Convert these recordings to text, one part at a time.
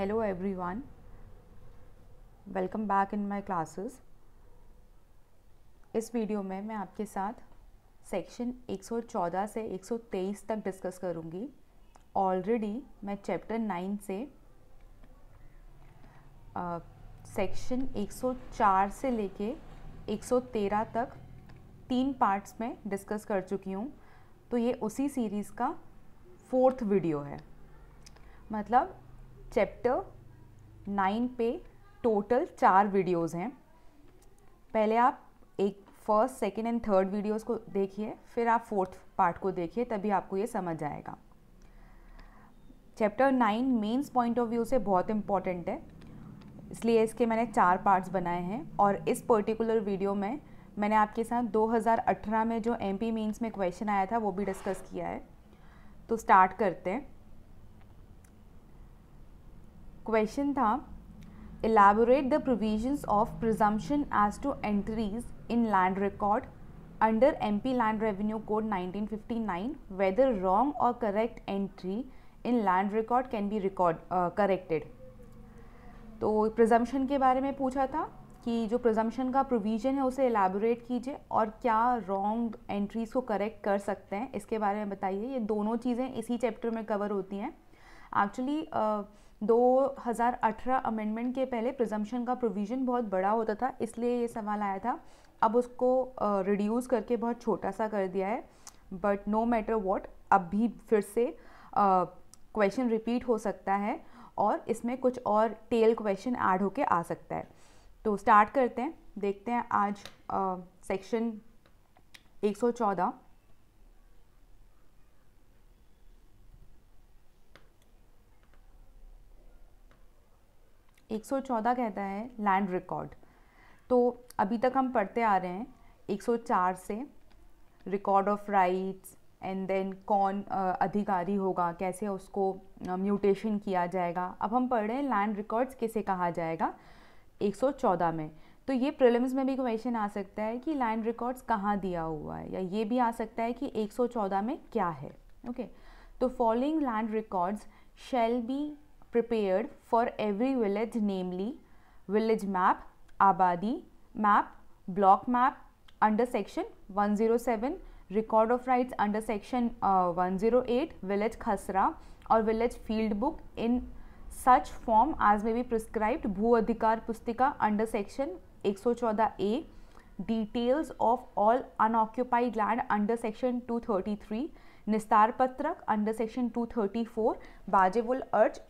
Hello everyone welcome back in my classes इस video में मैं आपके साथ सेक्शन 114 से 123 तक डिस्कस करूंगी ऑलरेडी मैं चैप्टर 9 से सेक्शन uh, 104 से लेके 113 तक तीन पार्ट्स में डिस्कस कर चुकी हूँ तो ये उसी सीरीज़ का फोर्थ वीडियो है मतलब चैप्टर नाइन पे टोटल चार वीडियोस हैं पहले आप एक first second and third videos को देखिए फिर आप फोर्थ पार्ट को देखिए तभी आपको ये समझ आएगा chapter nine mains point of view से बहुत इम्पॉर्टेंट है इसलिए इसके मैंने चार पार्ट्स बनाए हैं और इस पर्टिकुलर वीडियो में मैंने आपके साथ 2018 में जो एमपी मेंस में क्वेश्चन आया था वो भी डिस्कस किया है तो स्टार्ट करते हैं क्वेश्चन था elaborate the provisions of presumption as to entries in land record under M P land revenue code nineteen fifty nine whether wrong और correct entry in land record can be record corrected तो presumption के बारे में पूछा था कि जो प्रजम्पन का प्रोविजन है उसे एलेबोरेट कीजिए और क्या रॉन्ग एंट्रीज को करेक्ट कर सकते हैं इसके बारे में बताइए ये दोनों चीज़ें इसी चैप्टर में कवर होती हैं एक्चुअली uh, 2018 अमेंडमेंट के पहले प्रिजम्पशन का प्रोविज़न बहुत बड़ा होता था इसलिए ये सवाल आया था अब उसको रिड्यूस uh, करके बहुत छोटा सा कर दिया है बट नो मैटर वॉट अब भी फिर से क्वेश्चन uh, रिपीट हो सकता है और इसमें कुछ और टेल क्वेश्चन ऐड होके आ सकता है तो स्टार्ट करते हैं देखते हैं आज सेक्शन uh, 114 114 कहता है लैंड रिकॉर्ड तो अभी तक हम पढ़ते आ रहे हैं 104 से record of rights and then कौन अधिकारी होगा कैसे उसको म्यूटेशन किया जाएगा अब हम पढ़ रहे हैं लैंड रिकॉर्ड्स किसे कहा जाएगा 114 में तो ये प्रिलिम्स में भी क्वेश्चन आ सकता है कि लैंड रिकॉर्ड्स कहाँ दिया हुआ है या ये भी आ सकता है कि 114 में क्या है ओके तो following land records shall be prepared for every village namely village map, abadi map, block map under section 107, record of rights under section uh, 108, village khasra or village field book in such form as may be prescribed Bhu Adhikar Pustika under section 114A details of all unoccupied land under section 233 Nistar Patrak under section 234 Bajewul Urge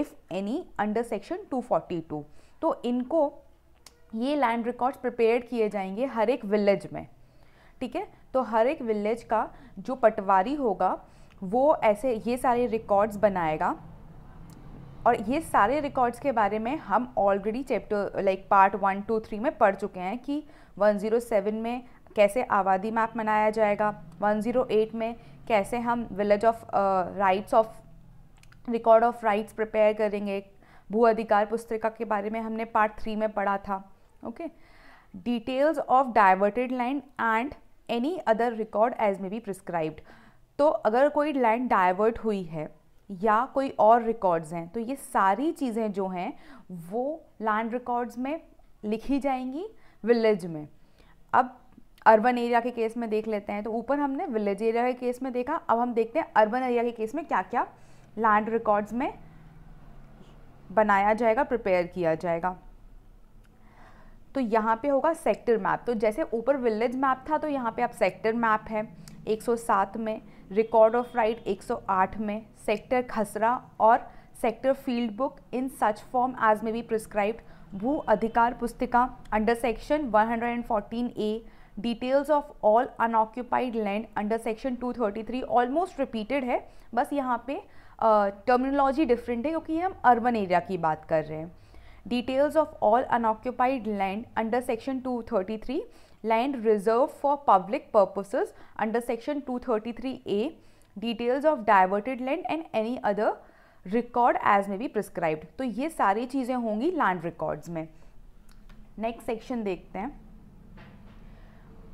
if any under section 242 तो इनको ये land records prepare किए जाएंगे हर एक village में ठीक है तो हर एक विलेज का जो पटवारी होगा वो ऐसे ये सारे रिकॉर्ड्स बनाएगा और ये सारे रिकॉर्ड्स के बारे में हम already chapter like part one two three में पढ़ चुके हैं कि 107 में कैसे आबादी मैप बनाया जाएगा 108 में कैसे हम village of rights of record of rights prepare करेंगे भू अधिकार पुस्तिका के बारे में हमने पार्ट थ्री में पढ़ा था okay details of diverted land and any other record as may be prescribed तो अगर कोई लैंड डाइवर्ट हुई है या कोई और रिकॉर्ड्स हैं तो ये सारी चीज़ें जो हैं वो लैंड रिकॉर्ड्स में लिखी जाएंगी विलेज में अब अर्बन एरिया के केस में देख लेते हैं तो ऊपर हमने विलेज एरिया के केस में देखा अब हम देखते हैं अर्बन एरिया के केस में क्या क्या लैंड रिकॉर्ड्स में बनाया जाएगा प्रिपेयर किया जाएगा तो यहाँ पे होगा सेक्टर मैप तो जैसे ऊपर विलेज मैप था तो यहाँ पे आप सेक्टर मैप है 107 में रिकॉर्ड ऑफ राइट 108 में सेक्टर खसरा और sector field book in such form as may be prescribed भू अधिकार पुस्तिका under section 114 A details of all unoccupied land under section 233 almost repeated है बस यहाँ पे टर्मिनोलॉजी डिफरेंट है क्योंकि हम अर्बन एरिया की बात कर रहे हैं details of all unoccupied land under section 233 land reserve for public purposes under section 233 A details of diverted land and any other record as may be prescribed तो ये सारी चीज़ें होंगी लैंड रिकॉर्ड्स में नेक्स्ट सेक्शन देखते हैं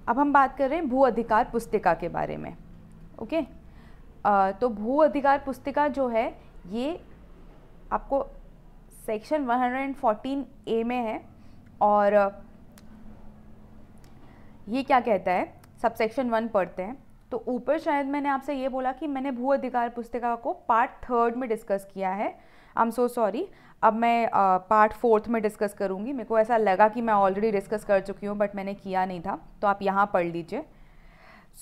अब हम बात कर रहे हैं भू अधिकार पुस्तिका के बारे में ओके okay? तो भू अधिकार पुस्तिका जो है ये आपको सेक्शन 114 ए में है और ये क्या कहता है सब सेक्शन वन पढ़ते हैं तो ऊपर शायद मैंने आपसे ये बोला कि मैंने भू अधिकार पुस्तिका को पार्ट थर्ड में डिस्कस किया है आई एम सो सॉरी अब मैं पार्ट uh, फोर्थ में डिस्कस करूँगी मेरे को ऐसा लगा कि मैं ऑलरेडी डिस्कस कर चुकी हूँ बट मैंने किया नहीं था तो आप यहाँ पढ़ लीजिए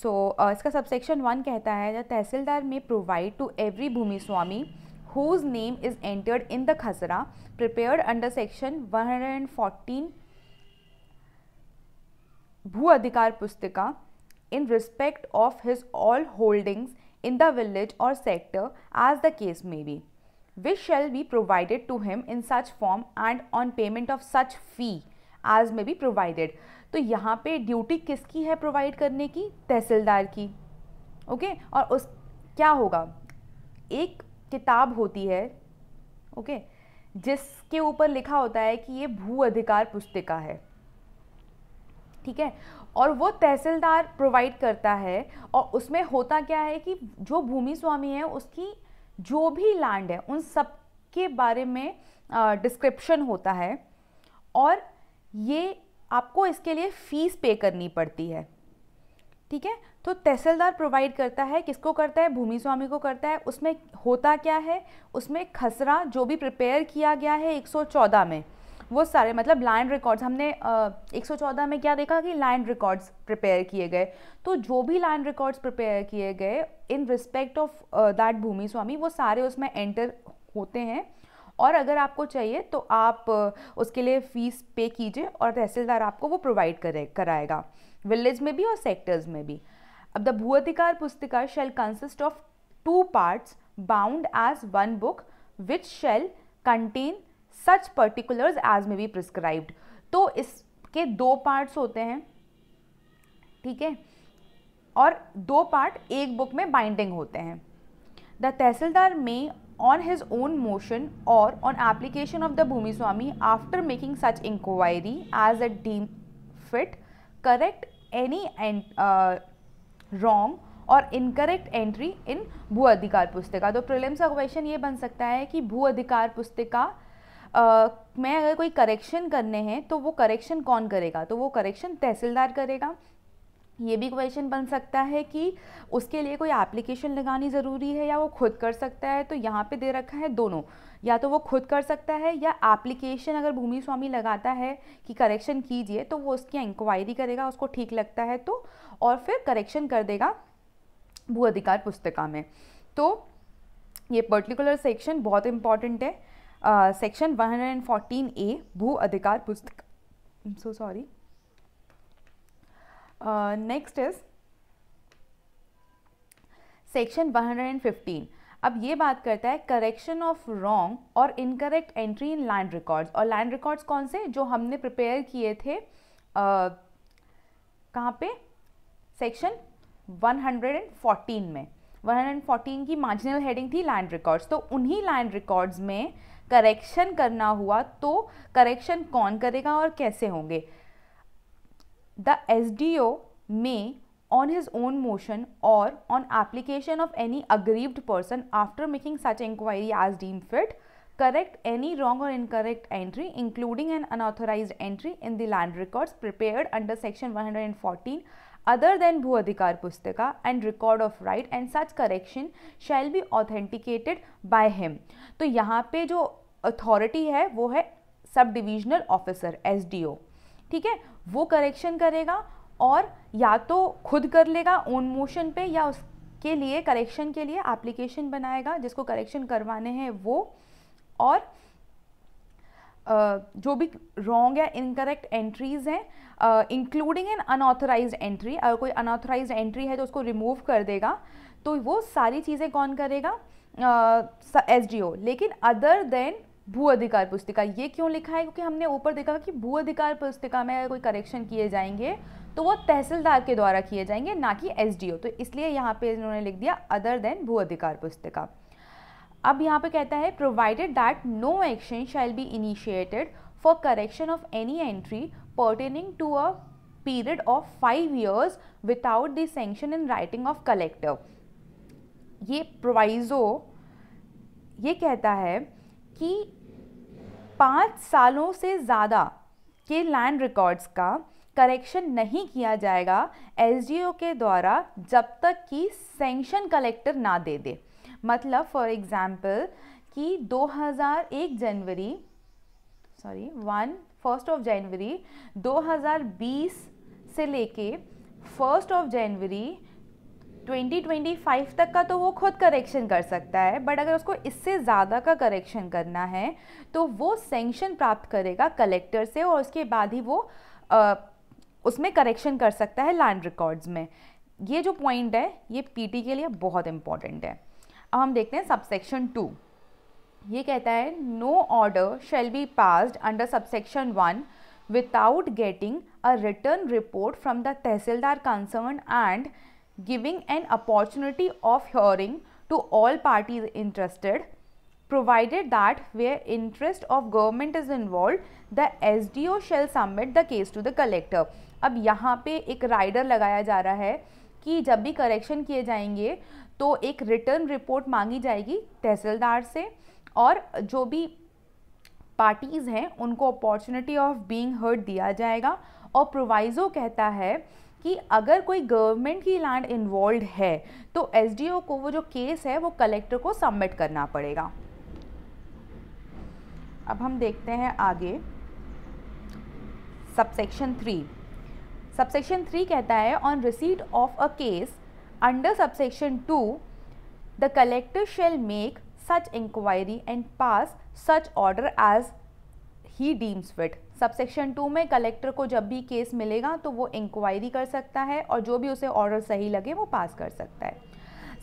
सो so, uh, इसका सबसेक्शन वन कहता है the tehsildar may provide to every bhumi swami whose name is entered in the khasra prepared under section one hundred and fourteen bhu अधिकार pustika in respect of his all holdings in the village और sector as the case may be which shall be provided to him in such form and on payment of such fee as may B provided तो यहाँ पे duty किसकी है provide करने की तहसीलदार की okay और उस क्या होगा एक किताब होती है ओके जिसके ऊपर लिखा होता है कि ये भू अधिकार पुस्तिका है ठीक है और वो तहसीलदार प्रोवाइड करता है और उसमें होता क्या है कि जो भूमि स्वामी है उसकी जो भी लैंड है उन सब के बारे में डिस्क्रिप्शन होता है और ये आपको इसके लिए फ़ीस पे करनी पड़ती है ठीक है तो तहसीलदार प्रोवाइड करता है किसको करता है भूमि स्वामी को करता है उसमें होता क्या है उसमें खसरा जो भी प्रिपेयर किया गया है 114 में वो सारे मतलब लैंड रिकॉर्ड्स हमने आ, 114 में क्या देखा कि लैंड रिकॉर्ड्स प्रिपेयर किए गए तो जो भी लैंड रिकॉर्ड्स प्रिपेयर किए गए in respect of that bhumi swami वो सारे उसमें एंटर होते हैं और अगर आपको चाहिए तो आप उसके लिए फ़ीस पे कीजिए और तहसीलदार आपको वो प्रोवाइड करे कराएगा विलेज में भी और सेक्टर्स में भी अब the bhuadhikar pustika shall consist of two parts bound as one book which shall contain such particulars as may be prescribed तो इसके दो पार्ट्स होते हैं ठीक है और दो पार्ट एक बुक में बाइंडिंग होते हैं the tehsildar may on his own motion और on application of the bhumi swami after making such inquiry as it deem fit correct any uh, wrong और इनकरेक्ट एंट्री इन भू अधिकार पुस्तिका तो प्रिलिम्स का क्वेश्चन ये बन सकता है कि भू अधिकार पुस्तिका में अगर कोई करेक्शन करने हैं तो वो करेक्शन कौन करेगा तो वो करेक्शन तहसीलदार करेगा ये भी क्वेश्चन बन सकता है कि उसके लिए कोई एप्लीकेशन लगानी ज़रूरी है या वो खुद कर सकता है तो यहाँ पे दे रखा है दोनों या तो वो खुद कर सकता है या एप्लीकेशन अगर भूमि स्वामी लगाता है कि करेक्शन कीजिए तो वो उसकी इंक्वायरी करेगा उसको ठीक लगता है तो और फिर करेक्शन कर देगा भू अधिकार पुस्तिका में तो ये पर्टिकुलर सेक्शन बहुत इम्पॉर्टेंट है section one hundred and A भू अधिकार पुस्तक so sorry next is section 115 अब ये बात करता है करेक्शन ऑफ रॉन्ग और incorrect entry in land records और लैंड रिकॉर्ड्स कौन से जो हमने प्रिपेयर किए थे कहाँ पे सेक्शन 114 में 114 की मार्जिनल हेडिंग थी लैंड रिकॉर्ड्स तो उन्हीं लैंड रिकॉर्ड्स में करेक्शन करना हुआ तो करेक्शन कौन करेगा और कैसे होंगे the SDO may on his own motion or on application of any aggrieved person after making such inquiry as deemed fit correct any wrong or incorrect entry including an unauthorized entry in the land records prepared under section 114 other than Bhu Adhikar Pustaka and record of right and such correction shall be authenticated by him. to yahan pe jo authority hai wo hai sub divisional officer S D O ठीक है वो correction करेगा और या तो खुद कर लेगा ओन मोशन पे या उसके लिए करेक्शन के लिए एप्लीकेशन बनाएगा जिसको करेक्शन करवाने हैं वो और जो भी रॉन्ग या इनकरेक्ट एंट्रीज़ हैं इंक्लूडिंग एन अनऑथराइज एंट्री अगर कोई अनऑथराइज एंट्री है तो उसको रिमूव कर देगा तो वो सारी चीज़ें कौन करेगा एस uh, लेकिन अदर देन भू अधिकार पुस्तिका ये क्यों लिखा है क्योंकि हमने ऊपर देखा कि भू अधिकार पुस्तिका में अगर कोई करेक्शन किए जाएंगे तो वो तहसीलदार के द्वारा किए जाएंगे ना कि एस तो इसलिए यहाँ पे इन्होंने लिख दिया अदर देन भू अधिकार पुस्तिका अब यहाँ पे कहता है provided that no action shall be initiated for correction of any entry pertaining to a period of five years without the sanction in writing of collector ये प्रोवाइजो ये कहता है कि पाँच सालों से ज़्यादा के लैंड रिकॉर्ड्स का करेक्शन नहीं किया जाएगा एस के द्वारा जब तक कि सेंक्शन कलेक्टर ना दे दे मतलब फॉर एग्ज़ाम्पल कि 2001 जनवरी sorry one first of January 2020 से लेके फर्स्ट ऑफ जनवरी 2025 तक का तो वो खुद करेक्शन कर सकता है बट अगर उसको इससे ज़्यादा का करेक्शन करना है तो वो सेंक्शन प्राप्त करेगा कलेक्टर से और उसके बाद ही वो आ, उसमें करेक्शन कर सकता है लैंड रिकॉर्ड्स में ये जो पॉइंट है ये पीटी के लिए बहुत इंपॉर्टेंट है अब हम देखते हैं सबसेक्शन टू ये कहता है no order shall be passed under subsection one without getting a return report from the tehsildar concern and giving an opportunity of hearing to all parties interested provided that where interest of government is involved the sdo shall submit the case to the collector ab yahan pe ek rider lagaya ja raha hai ki jab bhi correction kiye jayenge to ek return report mangi jayegi tehsildar se aur jo bhi parties हैं उनको opportunity of being heard दिया जाएगा और प्रोवाइज़ो कहता है कि अगर कोई गवर्नमेंट की लैंड इन्वॉल्व है तो एस को वो जो केस है वो कलेक्टर को सबमिट करना पड़ेगा अब हम देखते हैं आगे सबसेक्शन थ्री सबसेक्शन थ्री कहता है on receipt of a case under subsection two the collector shall make such inquiry and pass such order as he deems fit subsection two में कलेक्टर को जब भी केस मिलेगा तो वो इंक्वायरी कर सकता है और जो भी उसे ऑर्डर सही लगे वो पास कर सकता है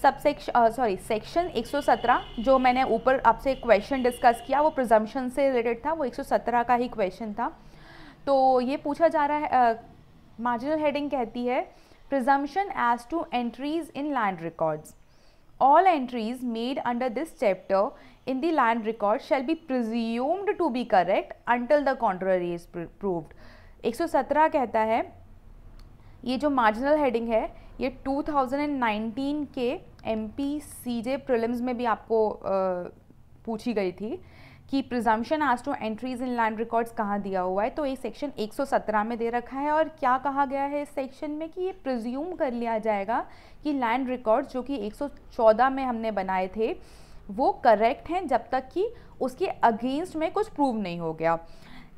सबसेक्शन सॉरी सेक्शन 117 जो मैंने ऊपर आपसे क्वेश्चन डिस्कस किया वो प्रिजम्पन से रिलेटेड था वो 117 का ही क्वेश्चन था तो ये पूछा जा रहा है मार्जिनल uh, हेडिंग कहती है presumption as to entries in land records all entries made under this chapter in the land record shall be presumed to be correct until the contrary is proved 117 कहता है ये जो marginal heading है ये 2019 के M P C J prelims में भी आपको आ, पूछी गई थी कि presumption as to entries in land records कहाँ दिया हुआ है तो ये सेक्शन 117 में दे रखा है और क्या कहा गया है इस सेक्शन में कि ये प्रिज्यूम कर लिया जाएगा कि लैंड रिकॉर्ड्स जो कि 114 में हमने बनाए थे वो करेक्ट हैं जब तक कि उसके अगेंस्ट में कुछ प्रूव नहीं हो गया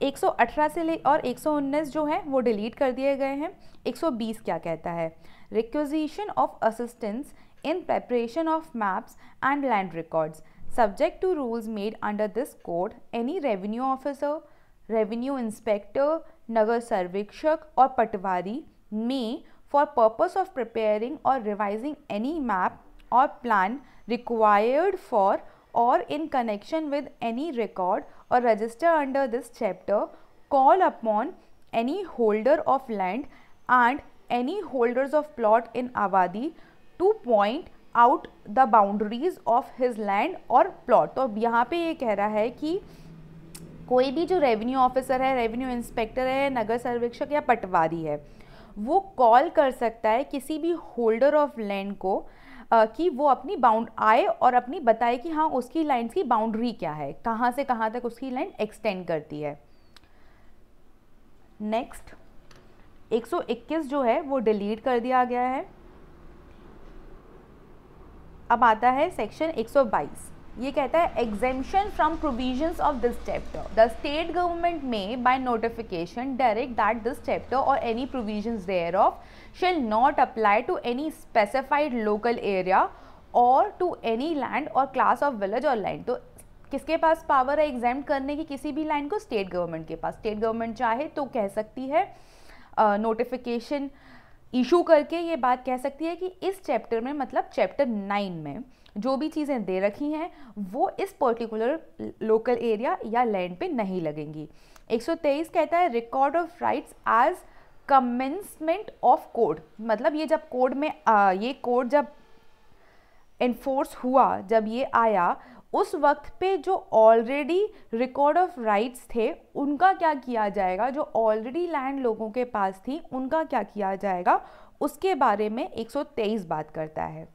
118 से ले और 119 जो है वो डिलीट कर दिए गए हैं 120 क्या कहता है requisition of assistance in preparation of maps and land records Subject to rules made under this code, any revenue officer, revenue inspector, Nagar Sarvikshak or Patwari may for purpose of preparing or revising any map or plan required for or in connection with any record or register under this chapter call upon any holder of land and any holders of plot in Avadi to point out the boundaries of his land और plot तो अब यहाँ पे ये कह रहा है कि कोई भी जो रेवेन्यू ऑफिसर है रेवेन्यू इंस्पेक्टर है नगर सर्वेक्षक या पटवारी है वो कॉल कर सकता है किसी भी होल्डर ऑफ लैंड को आ, कि वो अपनी बाउंड आए और अपनी बताए कि हाँ उसकी लैंड की बाउंड्री क्या है कहाँ से कहाँ तक उसकी लैंड एक्सटेंड करती है नेक्स्ट 121 जो है वो डिलीट कर दिया गया है अब आता है सेक्शन 122 ये कहता है exemption from provisions of this chapter the state government may by notification direct that this chapter or any provisions thereof shall not apply to any specified local area or to any land or class of village or land तो किसके पास power है exam करने की किसी भी land को state government के पास state government चाहे तो कह सकती है नोटिफिकेशन uh, इशू करके ये बात कह सकती है कि इस चैप्टर में मतलब चैप्टर नाइन में जो भी चीज़ें दे रखी हैं वो इस पर्टिकुलर लोकल एरिया या लैंड पे नहीं लगेंगी 123 कहता है record of rights as commencement of code मतलब ये जब कोड में आ, ये कोड जब इन्फोर्स हुआ जब ये आया उस वक्त पे जो ऑलरेडी रिकॉर्ड ऑफ राइट्स थे उनका क्या किया जाएगा जो ऑलरेडी लैंड लोगों के पास थी उनका क्या किया जाएगा उसके बारे में 123 बात करता है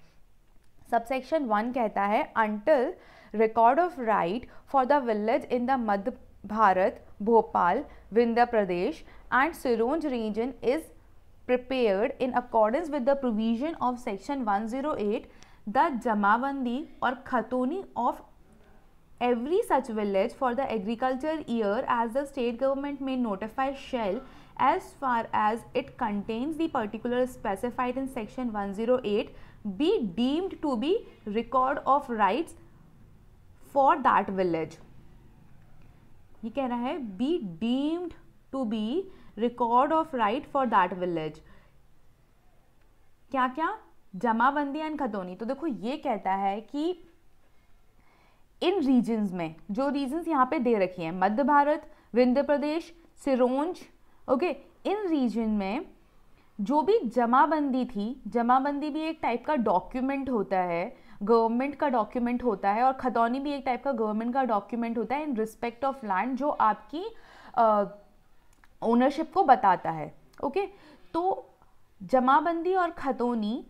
सबसेक्शन वन कहता है until record of right for the village in the Madhya Bharat Bhopal Vindhya Pradesh and Sironj region is prepared in accordance with the provision of section 108 the jamabandi और khatauni of every such village for the agriculture year as the state government may notify shall as far as it contains the particular specified in section one zero eight be deemed to be record of right for that village ये कह रहा है be deemed to be record of right for that village क्या क्या जमाबंदी and खतौनी तो देखो ये कहता है कि इन रीजन्स में जो रीजन्स यहाँ पे दे रखी हैं मध्य भारत विंध्य प्रदेश सिरोंज ओके इन रीजन में जो भी जमाबंदी थी जमाबंदी भी एक टाइप का डॉक्यूमेंट होता है गवर्नमेंट का डॉक्यूमेंट होता है और खतौनी भी एक टाइप का गवर्नमेंट का डॉक्यूमेंट होता है इन रिस्पेक्ट ऑफ लैंड जो आपकी ओनरशिप को बताता है ओके तो जमाबंदी और खतौनी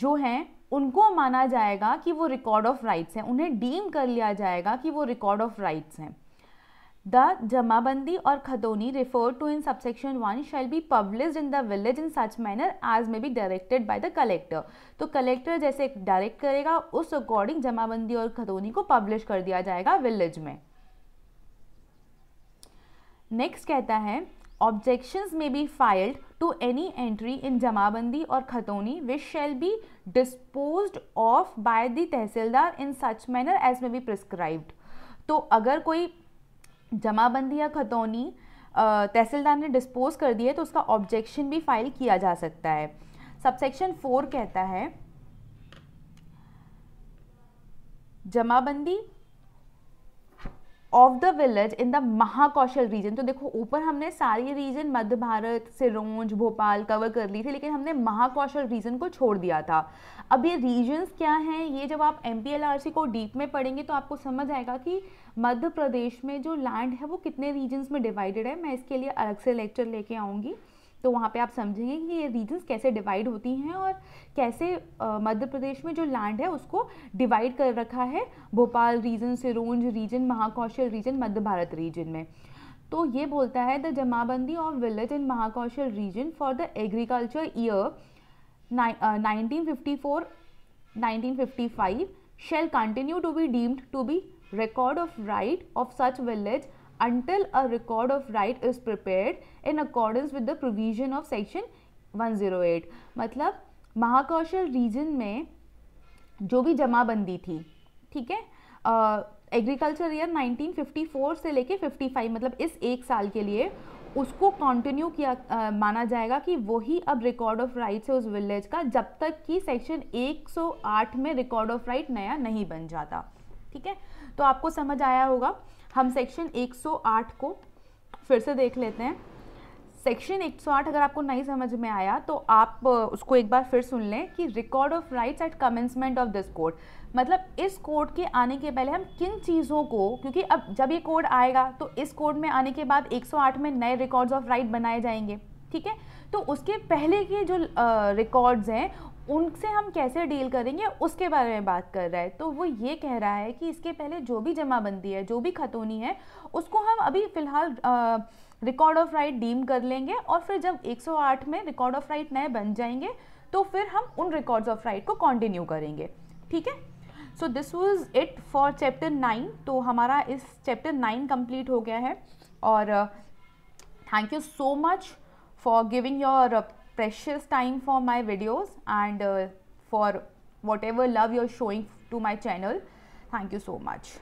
जो हैं उनको माना जाएगा कि वो रिकॉर्ड ऑफ राइट्स हैं उन्हें डीम कर लिया जाएगा कि वो रिकॉर्ड ऑफ राइट्स हैं द जमाबंदी और khatauni refer to in subsection one shall be publish in the village in such manner as may be directed by the collector तो कलेक्टर जैसे डायरेक्ट करेगा उस अकॉर्डिंग जमाबंदी और खतौनी को पब्लिश कर दिया जाएगा विलेज में नेक्स्ट कहता है objections may be filed to any entry in jamabandi or khatoni which shall be disposed of by the tehsildar in such manner as may be prescribed to agar koi jamabandi ya khatoni तहसीलदार ने dispose कर दिया तो उसका objection भी file किया जा सकता है सबसेक्शन फोर कहता है jamabandi of the village in the Mahakoshal region तो देखो ऊपर हमने सारी रीजन मध्य भारत सिरोंज भोपाल कवर कर ली थी लेकिन हमने महाकौशल रीजन को छोड़ दिया था अब ये रीजन्स क्या हैं ये जब आप एम को डीप में पढ़ेंगे तो आपको समझ आएगा कि मध्य प्रदेश में जो लैंड है वो कितने रीजन्स में डिवाइडेड है मैं इसके लिए अलग से लेक्चर लेके आऊँगी तो वहाँ पे आप समझेंगे कि ये रीजन्स कैसे डिवाइड होती हैं और कैसे मध्य प्रदेश में जो लैंड है उसको डिवाइड कर रखा है Bhopal region Sironj region Mahakoshal region Madhya Bharat region में तो ये बोलता है the jamabandi of village in Mahakoshal region for the agriculture year nineteen fifty four nineteen fifty five shall continue to be deemed to be record of right of such village until a record of right is prepared in accordance with the provision of section 108 मतलब Mahakaushal reason में जो भी जमाबंदी थी ठीक है agriculture year 1954 से लेके 55 मतलब इस एक साल के लिए उसको कंटिन्यू किया आ, माना जाएगा कि वही अब रिकॉर्ड ऑफ राइट्स है उस विलेज का जब तक कि सेक्शन 108 में रिकॉर्ड ऑफ राइट नया नहीं बन जाता ठीक है तो आपको समझ आया होगा हम सेक्शन 108 को फिर से देख लेते हैं सेक्शन 108 अगर आपको नहीं समझ में आया तो आप उसको एक बार फिर सुन लें कि record of rights at commencement of this court मतलब इस कोर्ट के आने के पहले हम किन चीज़ों को क्योंकि अब जब ये कोर्ट आएगा तो इस कोर्ट में आने के बाद 108 में नए रिकॉर्ड्स ऑफ राइट बनाए जाएंगे ठीक है तो उसके पहले के जो रिकॉर्ड्स हैं उनसे हम कैसे डील करेंगे उसके बारे में बात कर रहा है तो वो ये कह रहा है कि इसके पहले जो भी जमाबंदी है जो भी खतौनी है उसको हम अभी फ़िलहाल रिकॉर्ड ऑफ राइट डीम कर लेंगे और फिर जब 108 में रिकॉर्ड ऑफ राइट नए बन जाएंगे तो फिर हम उन रिकॉर्ड्स ऑफ राइट को कंटिन्यू करेंगे ठीक है so this was it for chapter nine तो हमारा इस चैप्टर नाइन कम्प्लीट हो गया है और thank you so much for giving your precious time for my videos and uh, for whatever love you're showing to my channel. Thank you so much.